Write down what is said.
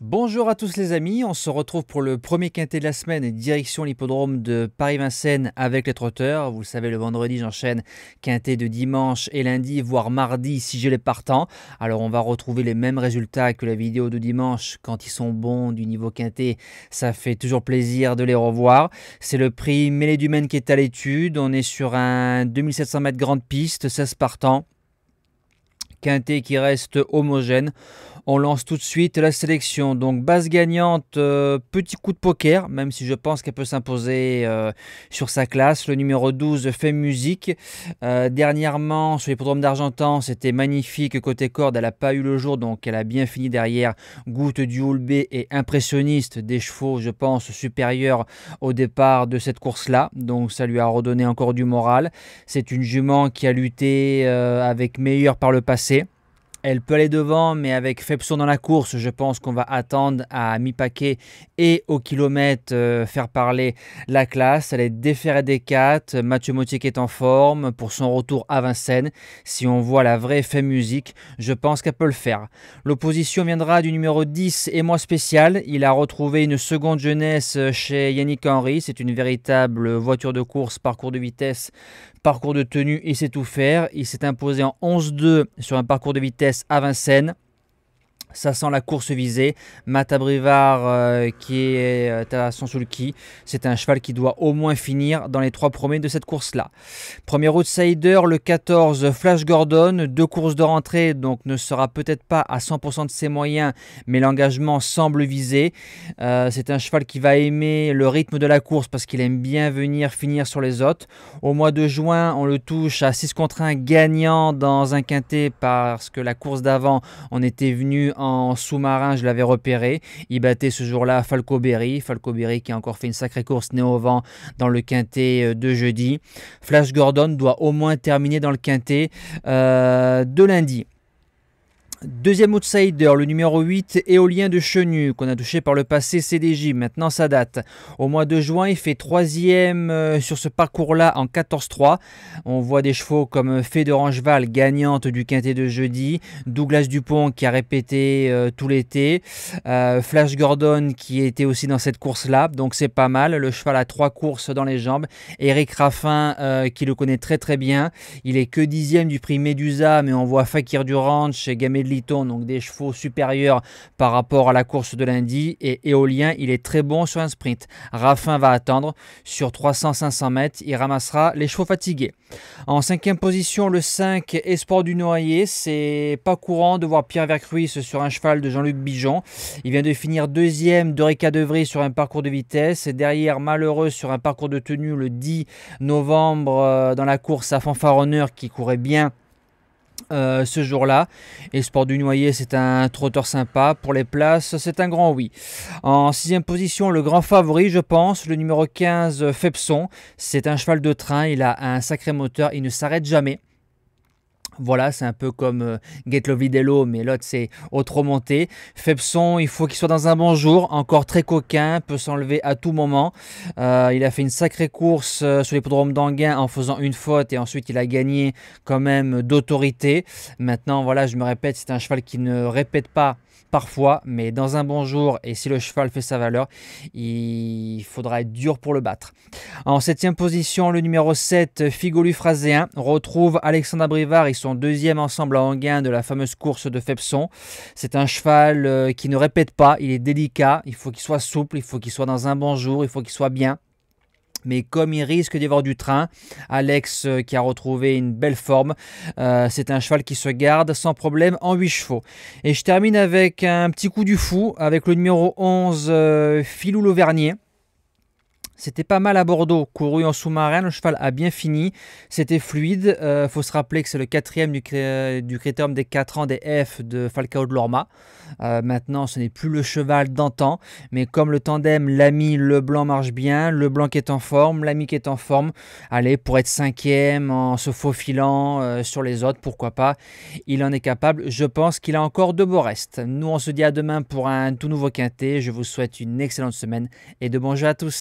Bonjour à tous les amis, on se retrouve pour le premier quintet de la semaine direction l'hippodrome de Paris-Vincennes avec les trotteurs. Vous le savez, le vendredi j'enchaîne quintet de dimanche et lundi, voire mardi si j'ai les partants. Alors on va retrouver les mêmes résultats que la vidéo de dimanche quand ils sont bons du niveau quintet. Ça fait toujours plaisir de les revoir. C'est le prix Mêlée du qui est à l'étude. On est sur un 2700 mètres grande piste, 16 partants. Quintet qui reste homogène. On lance tout de suite la sélection. Donc base gagnante, euh, petit coup de poker, même si je pense qu'elle peut s'imposer euh, sur sa classe. Le numéro 12 fait musique. Euh, dernièrement, sur les l'hippodrome d'Argentan, c'était magnifique. Côté corde, elle n'a pas eu le jour, donc elle a bien fini derrière Goutte du B et Impressionniste, des chevaux, je pense, supérieurs au départ de cette course-là. Donc ça lui a redonné encore du moral. C'est une jument qui a lutté avec meilleur par le passé. Elle peut aller devant, mais avec Fepson dans la course, je pense qu'on va attendre à mi-paquet et au kilomètre euh, faire parler la classe. Elle est déférée des 4. Mathieu Mautier qui est en forme pour son retour à Vincennes. Si on voit la vraie femme Musique, je pense qu'elle peut le faire. L'opposition viendra du numéro 10 et moi spécial. Il a retrouvé une seconde jeunesse chez Yannick Henry. C'est une véritable voiture de course, parcours de vitesse, parcours de tenue. Il sait tout faire. Il s'est imposé en 11-2 sur un parcours de vitesse à Vincennes. Ça sent la course visée. Matabrivar euh, qui est euh, à Sansulki. C'est un cheval qui doit au moins finir dans les trois premiers de cette course-là. Premier outsider, le 14, Flash Gordon. Deux courses de rentrée, donc ne sera peut-être pas à 100% de ses moyens, mais l'engagement semble visé. Euh, c'est un cheval qui va aimer le rythme de la course parce qu'il aime bien venir finir sur les autres. Au mois de juin, on le touche à 6 contre 1 gagnant dans un quintet parce que la course d'avant, on était venu en sous-marin, je l'avais repéré. Il battait ce jour-là Falco Berry. Falco Berry qui a encore fait une sacrée course néo vent dans le quintet euh, de jeudi. Flash Gordon doit au moins terminer dans le quintet euh, de lundi. Deuxième outsider, le numéro 8, Éolien de Chenu, qu'on a touché par le passé CDJ, maintenant ça date. Au mois de juin, il fait troisième euh, sur ce parcours-là en 14-3. On voit des chevaux comme Fée de Rangeval, gagnante du quintet de jeudi, Douglas Dupont qui a répété euh, tout l'été, euh, Flash Gordon qui était aussi dans cette course-là, donc c'est pas mal. Le cheval a trois courses dans les jambes. Eric Raffin qui le connaît très très bien, il est que dixième du prix Médusa, mais on voit Fakir durant et Gamel Liton, donc des chevaux supérieurs par rapport à la course de lundi. Et Éolien, il est très bon sur un sprint. Raffin va attendre. Sur 300-500 mètres, il ramassera les chevaux fatigués. En cinquième position, le 5 Espoir du Noyer. C'est pas courant de voir Pierre Vercruis sur un cheval de Jean-Luc Bijon. Il vient de finir deuxième réca Devry sur un parcours de vitesse. Et derrière, malheureux sur un parcours de tenue le 10 novembre euh, dans la course à Fanfaronneur qui courait bien euh, ce jour-là. Et Sport du Noyer, c'est un trotteur sympa. Pour les places, c'est un grand oui. En sixième position, le grand favori, je pense, le numéro 15, Fepson. C'est un cheval de train. Il a un sacré moteur. Il ne s'arrête jamais. Voilà, c'est un peu comme euh, Lovidello, mais l'autre c'est autre Febson, il faut qu'il soit dans un bon jour, encore très coquin, peut s'enlever à tout moment. Euh, il a fait une sacrée course euh, sur l'hippodrome d'Anguin en faisant une faute et ensuite il a gagné quand même d'autorité. Maintenant, voilà, je me répète, c'est un cheval qui ne répète pas parfois, mais dans un bon jour, et si le cheval fait sa valeur, il faudra être dur pour le battre. En septième position, le numéro 7, Figolu retrouve Alexandre Brivard et son deuxième ensemble à Anguin de la fameuse course de Febson. C'est un cheval euh, qui ne répète pas, il est délicat, il faut qu'il soit souple, il faut qu'il soit dans un bon jour, il faut qu'il soit bien. Mais comme il risque d'y avoir du train, Alex euh, qui a retrouvé une belle forme, euh, c'est un cheval qui se garde sans problème en 8 chevaux. Et je termine avec un petit coup du fou avec le numéro 11 Filou euh, Philou c'était pas mal à Bordeaux, couru en sous-marin, le cheval a bien fini, c'était fluide. Il euh, faut se rappeler que c'est le quatrième du, euh, critérium des 4 ans des F de Falcao de Lorma. Euh, maintenant, ce n'est plus le cheval d'antan, mais comme le tandem, l'ami le blanc, marche bien, blanc qui est en forme, l'ami qui est en forme, allez, pour être cinquième en se faufilant sur les autres, pourquoi pas, il en est capable. Je pense qu'il a encore de beaux restes. Nous, on se dit à demain pour un tout nouveau quintet. Je vous souhaite une excellente semaine et de bons jeux à tous.